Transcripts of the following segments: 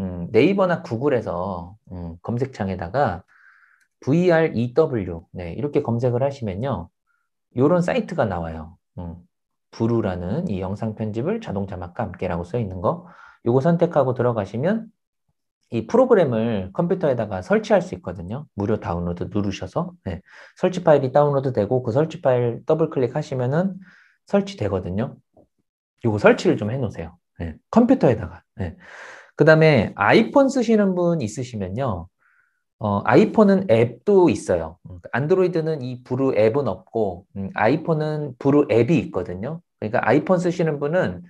음, 네이버나 구글에서 음, 검색창에다가 VREW 네, 이렇게 검색을 하시면요. 이런 사이트가 나와요. 음, 부루라는 이 영상 편집을 자동 차막과 함께라고 써 있는 거. 요거 선택하고 들어가시면 이 프로그램을 컴퓨터에다가 설치할 수 있거든요. 무료 다운로드 누르셔서 네, 설치 파일이 다운로드 되고 그 설치 파일 더블 클릭하시면은 설치되거든요. 요거 설치를 좀 해놓으세요. 네, 컴퓨터에다가. 네. 그 다음에 아이폰 쓰시는 분 있으시면요. 어, 아이폰은 앱도 있어요. 그러니까 안드로이드는 이 브루 앱은 없고, 음, 아이폰은 브루 앱이 있거든요. 그러니까 아이폰 쓰시는 분은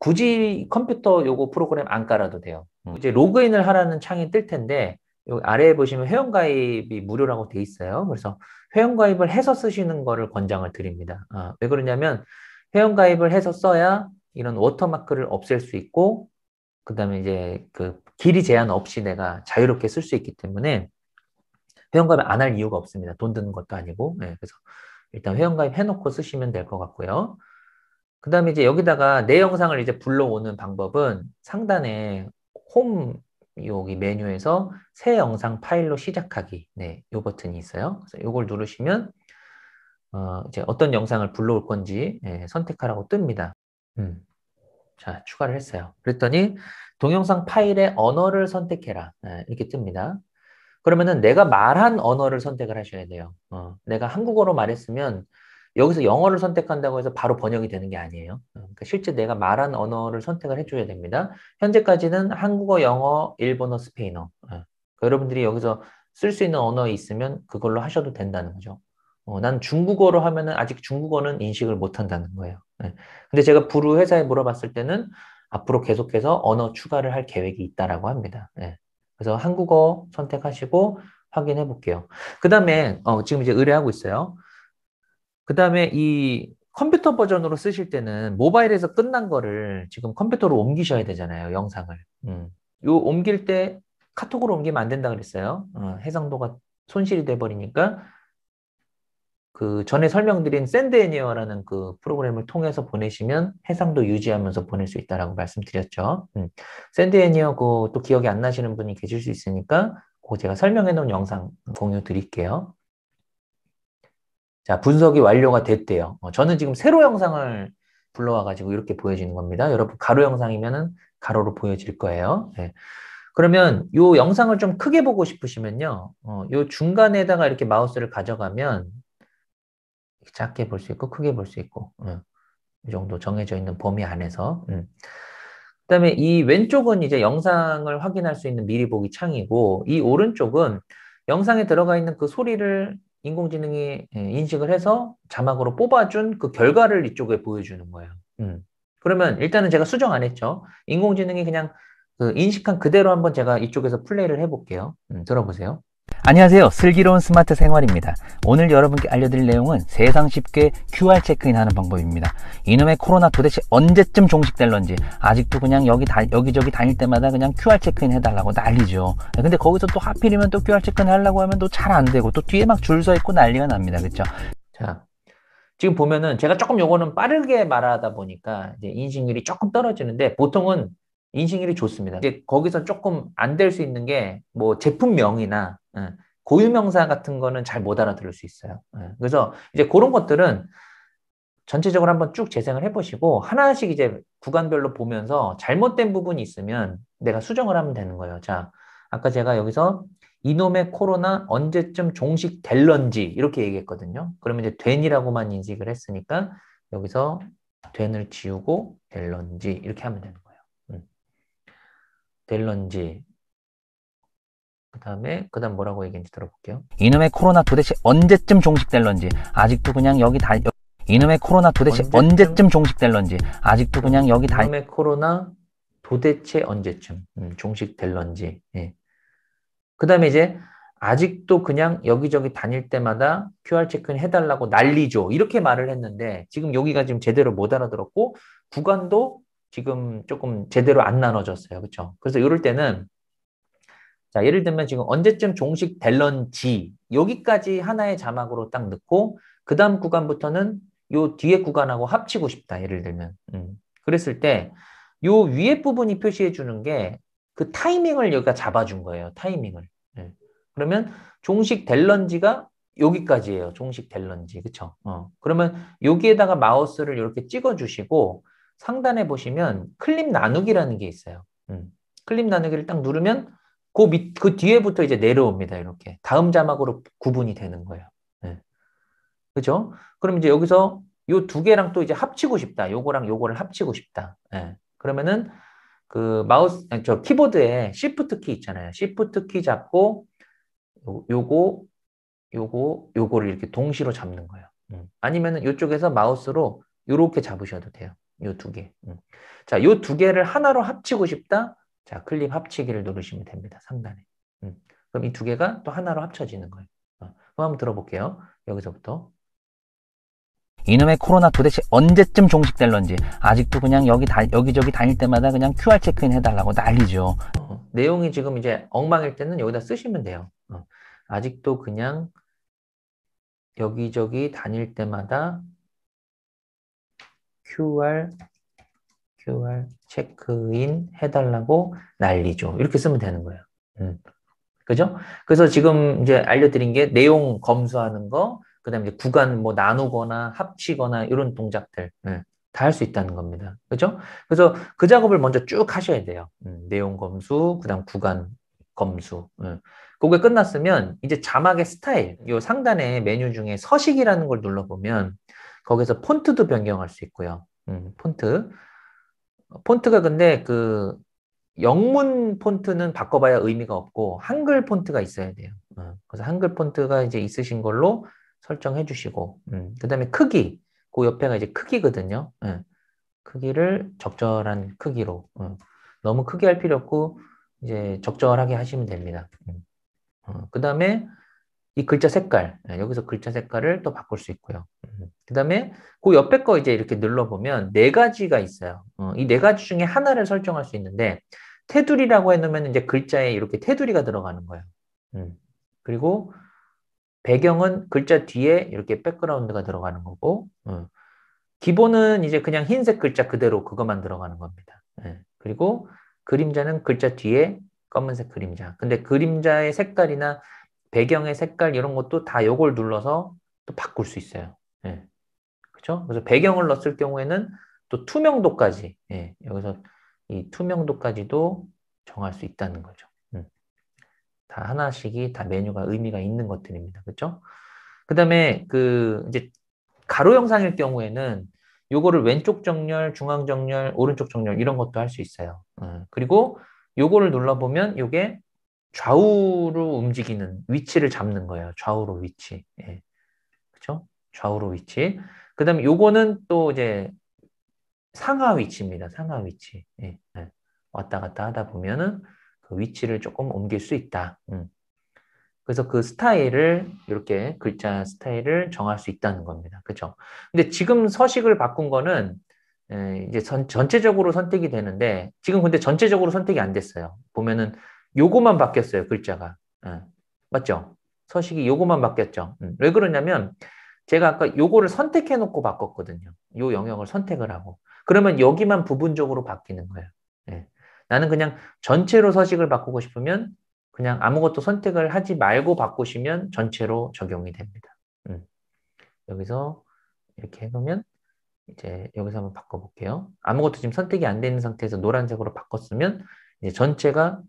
굳이 컴퓨터 요거 프로그램 안 깔아도 돼요. 음. 이제 로그인을 하라는 창이 뜰 텐데, 여기 아래에 보시면 회원가입이 무료라고 돼 있어요. 그래서 회원가입을 해서 쓰시는 거를 권장을 드립니다. 아, 왜 그러냐면, 회원가입을 해서 써야 이런 워터마크를 없앨 수 있고, 그다음에 이제 그 길이 제한 없이 내가 자유롭게 쓸 수 있기 때문에 회원가입 안 할 이유가 없습니다. 돈 드는 것도 아니고. 네, 그래서 일단 회원가입 해놓고 쓰시면 될 것 같고요. 그 다음에 이제 여기다가 내 영상을 이제 불러오는 방법은 상단에 홈 여기 메뉴에서 새 영상 파일로 시작하기 네, 요 버튼이 있어요. 그래서 요걸 누르시면 어, 이제 어떤 영상을 불러올 건지 예, 선택하라고 뜹니다. 음. 자, 추가를 했어요. 그랬더니 동영상 파일의 언어를 선택해라. 네, 이렇게 뜹니다. 그러면은 내가 말한 언어를 선택을 하셔야 돼요. 어, 내가 한국어로 말했으면 여기서 영어를 선택한다고 해서 바로 번역이 되는 게 아니에요. 어, 그러니까 실제 내가 말한 언어를 선택을 해줘야 됩니다. 현재까지는 한국어, 영어, 일본어, 스페인어. 어, 그러니까 여러분들이 여기서 쓸 수 있는 언어 있으면 그걸로 하셔도 된다는 거죠. 어, 난 중국어로 하면은 아직 중국어는 인식을 못 한다는 거예요. 네. 근데 제가 부르 회사에 물어봤을 때는 앞으로 계속해서 언어 추가를 할 계획이 있다라고 합니다. 네. 그래서 한국어 선택하시고 확인해 볼게요. 그 다음에, 어, 지금 이제 의뢰하고 있어요. 그 다음에 이 컴퓨터 버전으로 쓰실 때는 모바일에서 끝난 거를 지금 컴퓨터로 옮기셔야 되잖아요. 영상을. 음. 요 옮길 때 카톡으로 옮기면 안 된다 그랬어요. 어, 해상도가 손실이 돼버리니까 그 전에 설명드린 샌드애니어라는 그 프로그램을 통해서 보내시면 해상도 유지하면서 보낼 수 있다라고 말씀드렸죠. 음. 샌드애니어 그 또 기억이 안 나시는 분이 계실 수 있으니까 그 제가 설명해 놓은 영상 공유 드릴게요. 자, 분석이 완료가 됐대요. 어, 저는 지금 세로 영상을 불러와가지고 이렇게 보여지는 겁니다. 여러분 가로 영상이면은 가로로 보여질 거예요. 네. 그러면 요 영상을 좀 크게 보고 싶으시면요. 어, 요 중간에다가 이렇게 마우스를 가져가면 작게 볼 수 있고 크게 볼 수 있고 음, 이 정도 정해져 있는 범위 안에서 음. 그다음에 이 왼쪽은 이제 영상을 확인할 수 있는 미리 보기 창이고 이 오른쪽은 영상에 들어가 있는 그 소리를 인공지능이 예, 인식을 해서 자막으로 뽑아준 그 결과를 이쪽에 보여주는 거예요. 음. 그러면 일단은 제가 수정 안 했죠. 인공지능이 그냥 그 인식한 그대로 한번 제가 이쪽에서 플레이를 해볼게요. 음, 들어보세요. 안녕하세요 슬기로운 스마트 생활입니다 오늘 여러분께 알려드릴 내용은 세상 쉽게 QR 체크인 하는 방법입니다 이놈의 코로나 도대체 언제쯤 종식될런지 아직도 그냥 여기 다, 여기저기 다닐 때마다 그냥 QR 체크인 해달라고 난리죠 근데 거기서 또 하필이면 또 QR 체크인 하려고 하면 또 잘 안되고 또 뒤에 막 줄 서 있고 난리가 납니다 그쵸 자 지금 보면은 제가 조금 요거는 빠르게 말하다 보니까 이제 인식률이 조금 떨어지는데 보통은 인식률이 좋습니다. 이제 거기서 조금 안 될 수 있는 게 뭐 제품명이나 예, 고유명사 같은 거는 잘 못 알아들을 수 있어요. 예, 그래서 이제 그런 것들은 전체적으로 한번 쭉 재생을 해보시고 하나씩 이제 구간별로 보면서 잘못된 부분이 있으면 내가 수정을 하면 되는 거예요. 자, 아까 제가 여기서 이놈의 코로나 언제쯤 종식될런지 이렇게 얘기했거든요. 그러면 이제 된이라고만 인식을 했으니까 여기서 된을 지우고 될런지 이렇게 하면 됩니다. 될런지 그 다음에 그 다음 뭐라고 얘기했는지 들어볼게요 이놈의 코로나 도대체 언제쯤 종식될런지 아직도 그냥 여기 다 이놈의 코로나 도대체 언제쯤, 언제쯤 종식될런지 아직도 그냥 여기 다 이놈의 코로나 도대체 언제쯤 음, 종식될런지 예. 그 다음에 이제 아직도 그냥 여기저기 다닐 때마다 QR 체크인 해달라고 난리죠. 이렇게 말을 했는데 지금 여기가 지금 제대로 못 알아들었고 구간도 지금 조금 제대로 안 나눠졌어요. 그렇죠? 그래서 이럴 때는 자, 예를 들면 지금 언제쯤 종식 될런지 여기까지 하나의 자막으로 딱 넣고 그 다음 구간부터는 요 뒤에 구간하고 합치고 싶다. 예를 들면. 음. 그랬을 때 요 위에 부분이 표시해 주는 게 그 타이밍을 여기가 잡아준 거예요. 타이밍을. 네. 그러면 종식 될런지가 여기까지예요. 종식 될런지. 그쵸? 어. 그러면 여기에다가 마우스를 이렇게 찍어 주시고 상단에 보시면 클립 나누기라는 게 있어요. 음. 클립 나누기를 딱 누르면 그, 밑, 그 뒤에부터 이제 내려옵니다. 이렇게. 다음 자막으로 구분이 되는 거예요. 네. 그죠? 그럼 이제 여기서 요 두 개랑 또 이제 합치고 싶다. 요거랑 요거를 합치고 싶다. 네. 그러면은 그 마우스, 아니, 저 키보드에 Shift 키 있잖아요. Shift 키 잡고 요, 요거, 요거, 요거를 이렇게 동시로 잡는 거예요. 음. 아니면은 요쪽에서 마우스로 요렇게 잡으셔도 돼요. 요두 개. 음. 자, 요 두 개를 하나로 합치고 싶다. 자, 클립 합치기를 누르시면 됩니다. 상단에. 음. 그럼 이 두 개가 또 하나로 합쳐지는 거예요. 어. 한번 들어볼게요. 여기서부터. 이놈의 코로나 도대체 언제쯤 종식될런지 아직도 그냥 여기 다, 여기저기 다닐 때마다 그냥 QR 체크인 해달라고 난리죠. 어. 내용이 지금 이제 엉망일 때는 여기다 쓰시면 돼요. 어. 아직도 그냥 여기저기 다닐 때마다 QR QR 체크인 해달라고 난리죠. 이렇게 쓰면 되는 거예요. 음. 그죠? 그래서 지금 이제 알려드린 게 내용 검수하는 거, 그 다음에 구간 뭐 나누거나 합치거나 이런 동작들 음. 다할 수 있다는 겁니다. 그죠? 그래서 그 작업을 먼저 쭉 하셔야 돼요. 음. 내용 검수, 그 다음 구간 검수. 음. 그게 끝났으면 이제 자막의 스타일, 요상단에 메뉴 중에 서식이라는 걸 눌러보면 거기서 폰트도 변경할 수 있고요. 음, 폰트. 폰트가 근데 그 영문 폰트는 바꿔봐야 의미가 없고 한글 폰트가 있어야 돼요. 어, 그래서 한글 폰트가 이제 있으신 걸로 설정해 주시고, 음, 그 다음에 크기. 그 옆에가 이제 크기거든요. 예, 크기를 적절한 크기로. 어, 너무 크게 할 필요 없고, 이제 적절하게 하시면 됩니다. 음, 어, 그 다음에 이 글자 색깔. 예, 여기서 글자 색깔을 또 바꿀 수 있고요. 그 다음에 그 옆에 거 이제 이렇게 눌러보면 네 가지가 있어요. 어, 이네 가지 중에 하나를 설정할 수 있는데 테두리라고 해놓으면 이제 글자에 이렇게 테두리가 들어가는 거예요. 음. 그리고 배경은 글자 뒤에 이렇게 백그라운드가 들어가는 거고 음. 기본은 이제 그냥 흰색 글자 그대로 그것만 들어가는 겁니다. 예. 그리고 그림자는 글자 뒤에 검은색 그림자. 근데 그림자의 색깔이나 배경의 색깔 이런 것도 다 요걸 눌러서 또 바꿀 수 있어요. 예. 그죠 그래서 배경을 넣었을 경우에는 또 투명도까지 예. 여기서 이 투명도까지도 정할 수 있다는 거죠. 음. 다 하나씩이 다 메뉴가 의미가 있는 것들입니다. 그렇죠? 그다음에 그 이제 가로 영상일 경우에는 요거를 왼쪽 정렬, 중앙 정렬, 오른쪽 정렬 이런 것도 할 수 있어요. 음. 그리고 요거를 눌러 보면 요게 좌우로 움직이는 위치를 잡는 거예요. 좌우로 위치. 예. 그렇죠? 좌우로 위치. 그 다음에 요거는 또 이제 상하 위치입니다. 상하 위치. 예, 예. 왔다 갔다 하다 보면은 그 위치를 조금 옮길 수 있다. 음. 그래서 그 스타일을 이렇게 글자 스타일을 정할 수 있다는 겁니다. 그죠 근데 지금 서식을 바꾼 거는 예, 이제 전, 전체적으로 선택이 되는데 지금 근데 전체적으로 선택이 안 됐어요. 보면은 요거만 바뀌었어요. 글자가. 예. 맞죠? 서식이 요거만 바뀌었죠. 음. 왜 그러냐면 제가 아까 요거를 선택해 놓고 바꿨거든요. 요 영역을 선택을 하고. 그러면 여기만 부분적으로 바뀌는 거예요. 네. 나는 그냥 전체로 서식을 바꾸고 싶으면 그냥 아무것도 선택을 하지 말고 바꾸시면 전체로 적용이 됩니다. 음. 여기서 이렇게 해놓으면 이제 여기서 한번 바꿔볼게요. 아무것도 지금 선택이 안 되는 상태에서 노란색으로 바꿨으면 이제 전체가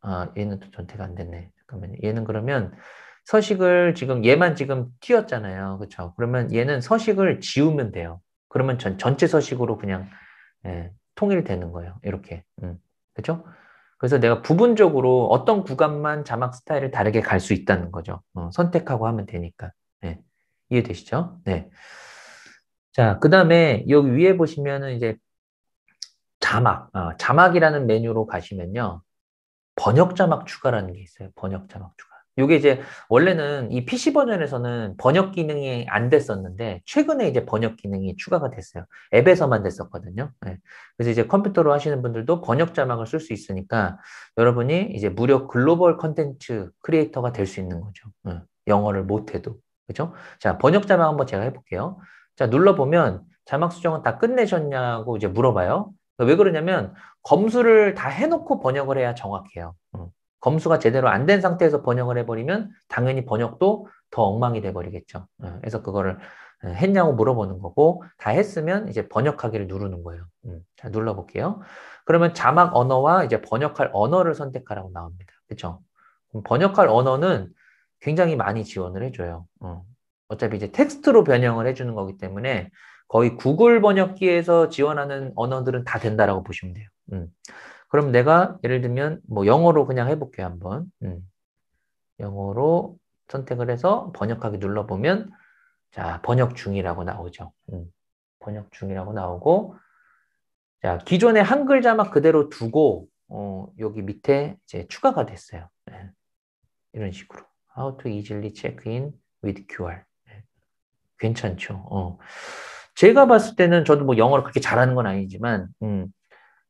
아 얘는 또 전체가 안 됐네. 잠깐만요. 얘는 그러면 서식을 지금 얘만 지금 튀었잖아요. 그렇죠? 그러면 얘는 서식을 지우면 돼요. 그러면 전, 전체 서식으로 그냥 예, 통일되는 거예요. 이렇게. 음, 그렇죠? 그래서 내가 부분적으로 어떤 구간만 자막 스타일을 다르게 갈 수 있다는 거죠. 어, 선택하고 하면 되니까. 네. 이해되시죠? 네. 자, 그 다음에 여기 위에 보시면은 이제 자막, 어, 자막이라는 메뉴로 가시면요. 번역 자막 추가라는 게 있어요. 번역 자막 추가. 이게 이제 원래는 이 PC 버전에서는 번역 기능이 안 됐었는데 최근에 이제 번역 기능이 추가가 됐어요. 앱에서만 됐었거든요. 네. 그래서 이제 컴퓨터로 하시는 분들도 번역 자막을 쓸 수 있으니까 여러분이 이제 무료 글로벌 컨텐츠 크리에이터가 될 수 있는 거죠. 네. 영어를 못해도 그렇죠? 자 번역 자막 한번 제가 해볼게요. 자 눌러 보면 자막 수정은 다 끝내셨냐고 이제 물어봐요. 왜 그러냐면 검수를 다 해놓고 번역을 해야 정확해요. 음. 검수가 제대로 안 된 상태에서 번역을 해버리면 당연히 번역도 더 엉망이 돼버리겠죠. 어, 그래서 그거를 어, 했냐고 물어보는 거고 다 했으면 이제 번역하기를 누르는 거예요. 음, 자, 눌러볼게요. 그러면 자막 언어와 이제 번역할 언어를 선택하라고 나옵니다. 그렇죠? 번역할 언어는 굉장히 많이 지원을 해줘요. 어. 어차피 이제 텍스트로 변형을 해주는 거기 때문에 거의 구글 번역기에서 지원하는 언어들은 다 된다라고 보시면 돼요. 음. 그럼 내가 예를 들면 뭐 영어로 그냥 해볼게요 한번 음. 영어로 선택을 해서 번역하기 눌러보면 자 번역 중이라고 나오죠 음. 번역 중이라고 나오고 자 기존의 한글 자막 그대로 두고 어, 여기 밑에 이제 추가가 됐어요 네. 이런 식으로 How to easily check in with QR 네. 괜찮죠 어. 제가 봤을 때는 저도 뭐 영어를 그렇게 잘하는 건 아니지만 음.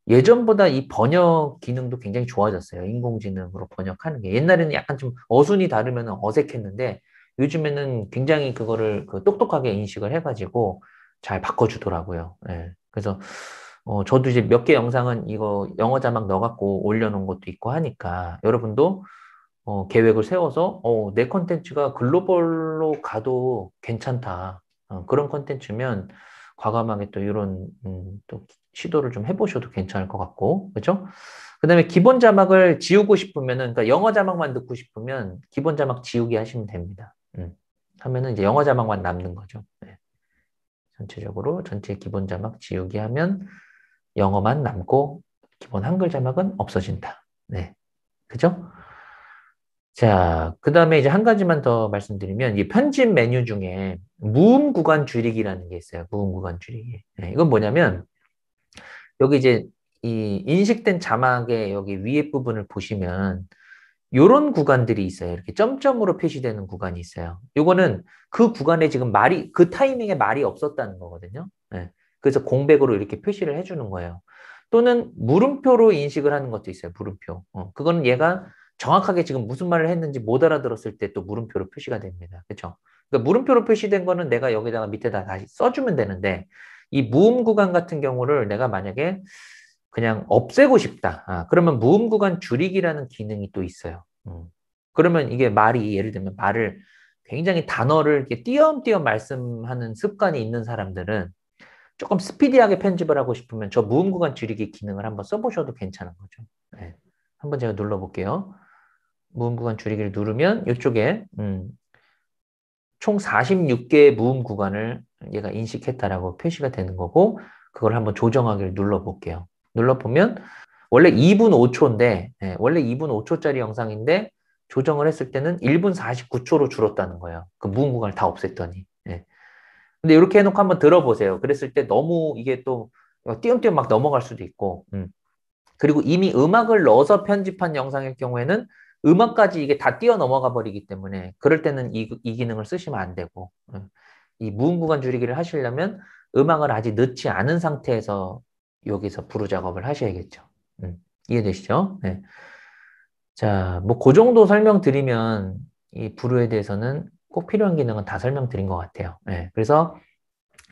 예전보다 이 번역 기능도 굉장히 좋아졌어요. 인공지능으로 번역하는 게. 옛날에는 약간 좀 어순이 다르면 어색했는데 요즘에는 굉장히 그거를 그 똑똑하게 인식을 해가지고 잘 바꿔주더라고요. 예. 그래서 어, 저도 이제 몇 개 영상은 이거 영어 자막 넣어갖고 올려놓은 것도 있고 하니까 여러분도 어, 계획을 세워서 어, 내 컨텐츠가 글로벌로 가도 괜찮다. 어, 그런 컨텐츠면 과감하게 또 이런 음, 또 시도를 좀 해보셔도 괜찮을 것 같고, 그죠 그다음에 기본 자막을 지우고 싶으면 그러니까 영어 자막만 듣고 싶으면 기본 자막 지우기 하시면 됩니다. 음. 하면은 이제 영어 자막만 남는 거죠. 네. 전체적으로 전체 기본 자막 지우기 하면 영어만 남고 기본 한글 자막은 없어진다. 네, 그죠? 자, 그 다음에 이제 한 가지만 더 말씀드리면, 이 편집 메뉴 중에 무음 구간 줄이기라는 게 있어요. 무음 구간 줄이기. 네, 이건 뭐냐면, 여기 이제 이 인식된 자막의 여기 위에 부분을 보시면 요런 구간들이 있어요. 이렇게 점점으로 표시되는 구간이 있어요. 요거는 그 구간에 지금 말이 그 타이밍에 말이 없었다는 거거든요. 네. 그래서 공백으로 이렇게 표시를 해주는 거예요. 또는 물음표로 인식을 하는 것도 있어요. 물음표. 어, 그거는 얘가 정확하게 지금 무슨 말을 했는지 못 알아들었을 때 또 물음표로 표시가 됩니다. 그렇죠? 그러니까 물음표로 표시된 거는 내가 여기다가 밑에다 다시 써주면 되는데 이 무음 구간 같은 경우를 내가 만약에 그냥 없애고 싶다. 아, 그러면 무음 구간 줄이기라는 기능이 또 있어요. 음. 그러면 이게 말이 예를 들면 말을 굉장히 단어를 이렇게 띄엄띄엄 말씀하는 습관이 있는 사람들은 조금 스피디하게 편집을 하고 싶으면 저 무음 구간 줄이기 기능을 한번 써보셔도 괜찮은 거죠. 네. 한번 제가 눌러볼게요. 무음 구간 줄이기를 누르면 이쪽에 음, 총 46개의 무음 구간을 얘가 인식했다라고 표시가 되는 거고 그걸 한번 조정하기를 눌러볼게요. 눌러보면 원래 2분 5초인데 네, 예, 원래 2분 5초짜리 영상인데 조정을 했을 때는 1분 49초로 줄었다는 거예요. 그 무음 구간을 다 없앴더니. 네. 근데 이렇게 해놓고 한번 들어보세요. 그랬을 때 너무 이게 또 띄엄띄엄 막 넘어갈 수도 있고 음. 그리고 이미 음악을 넣어서 편집한 영상일 경우에는 음악까지 이게 다 뛰어 넘어가 버리기 때문에 그럴 때는 이, 이 기능을 쓰시면 안 되고 음. 이 무음 구간 줄이기를 하시려면 음악을 아직 넣지 않은 상태에서 여기서 부르 작업을 하셔야겠죠. 음, 이해되시죠? 네. 자, 뭐그 정도 설명드리면 이 부르에 대해서는 꼭 필요한 기능은 다 설명드린 것 같아요. 네. 그래서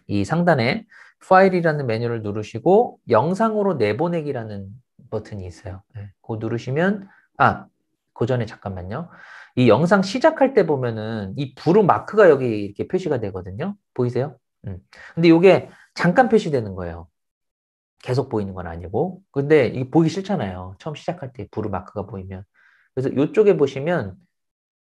이 상단에 파일이라는 메뉴를 누르시고 영상으로 내보내기라는 버튼이 있어요. 네. 그 누르시면 아, 그 전에 잠깐만요. 이 영상 시작할 때 보면은 이 브루 마크가 여기 이렇게 표시가 되거든요. 보이세요? 음. 근데 이게 잠깐 표시되는 거예요. 계속 보이는 건 아니고. 근데 이게 보기 싫잖아요. 처음 시작할 때 브루 마크가 보이면. 그래서 이쪽에 보시면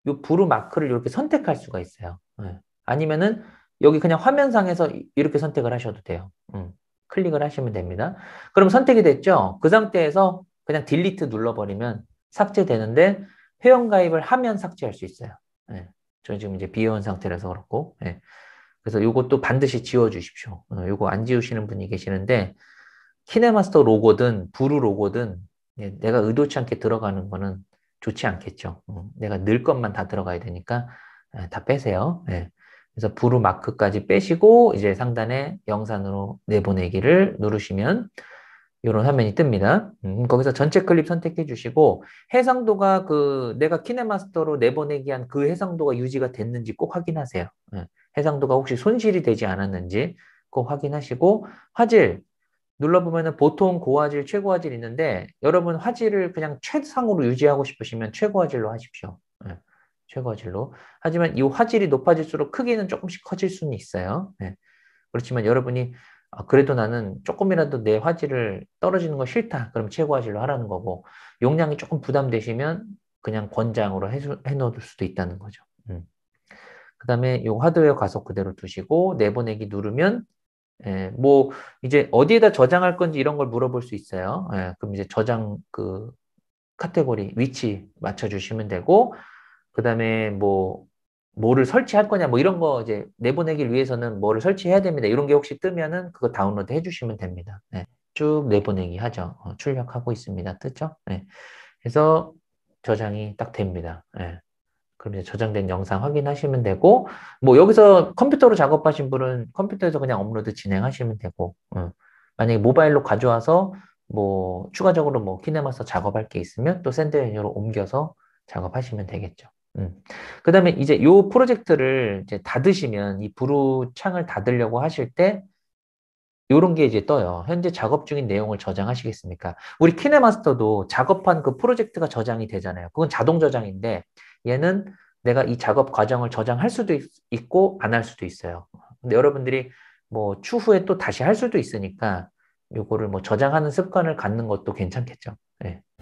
이 브루 마크를 이렇게 선택할 수가 있어요. 네. 아니면은 여기 그냥 화면상에서 이렇게 선택을 하셔도 돼요. 음. 클릭을 하시면 됩니다. 그럼 선택이 됐죠? 그 상태에서 그냥 딜리트 눌러버리면 삭제되는데 회원가입을 하면 삭제할 수 있어요. 예. 저는 지금 이제 비회원 상태라서 그렇고, 예. 그래서 이것도 반드시 지워주십시오. 이거 어, 안 지우시는 분이 계시는데, 키네마스터 로고든 브루 로고든 예, 내가 의도치 않게 들어가는 거는 좋지 않겠죠. 어, 내가 늘 것만 다 들어가야 되니까 예, 다 빼세요. 예. 그래서 브루 마크까지 빼시고 이제 상단에 영상으로 내보내기를 누르시면 이런 화면이 뜹니다. 음, 거기서 전체 클립 선택해 주시고 해상도가 그 내가 키네마스터로 내보내기 한 그 해상도가 유지가 됐는지 꼭 확인하세요. 음, 해상도가 혹시 손실이 되지 않았는지 꼭 확인하시고 화질 눌러보면 보통 고화질, 최고화질 있는데 여러분 화질을 그냥 최상으로 유지하고 싶으시면 최고화질로 하십시오. 네, 최고화질로. 하지만 이 화질이 높아질수록 크기는 조금씩 커질 수는 있어요. 네, 그렇지만 여러분이 아, 그래도 나는 조금이라도 내 화질을 떨어지는 거 싫다. 그럼 최고 화질로 하라는 거고 용량이 조금 부담되시면 그냥 권장으로 해수, 해놓을 수도 있다는 거죠. 음. 그 다음에 이 하드웨어 가속 그대로 두시고 내보내기 누르면 예, 뭐 이제 어디에다 저장할 건지 이런 걸 물어볼 수 있어요. 예, 그럼 이제 저장 그 카테고리 위치 맞춰주시면 되고 그 다음에 뭐 뭐를 설치할 거냐 뭐 이런 거 이제 내보내기 위해서는 뭐를 설치해야 됩니다. 이런 게 혹시 뜨면은 그거 다운로드 해주시면 됩니다. 네. 쭉 내보내기 하죠. 어, 출력하고 있습니다. 뜨죠? 네. 그래서 저장이 딱 됩니다. 네. 그럼 이제 저장된 영상 확인하시면 되고 뭐 여기서 컴퓨터로 작업하신 분은 컴퓨터에서 그냥 업로드 진행하시면 되고 음. 만약에 모바일로 가져와서 뭐 추가적으로 뭐 키네마서 작업할 게 있으면 또 샌드 메뉴로 옮겨서 작업하시면 되겠죠. 음. 그 다음에 이제 요 프로젝트를 이제 닫으시면 이 브루 창을 닫으려고 하실 때 요런 게 이제 떠요. 현재 작업 중인 내용을 저장하시겠습니까? 우리 키네마스터도 작업한 그 프로젝트가 저장이 되잖아요. 그건 자동 저장인데 얘는 내가 이 작업 과정을 저장할 수도 있, 고안 할 수도 있어요. 근데 여러분들이 뭐 추후에 또 다시 할 수도 있으니까 요거를 뭐 저장하는 습관을 갖는 것도 괜찮겠죠. 네.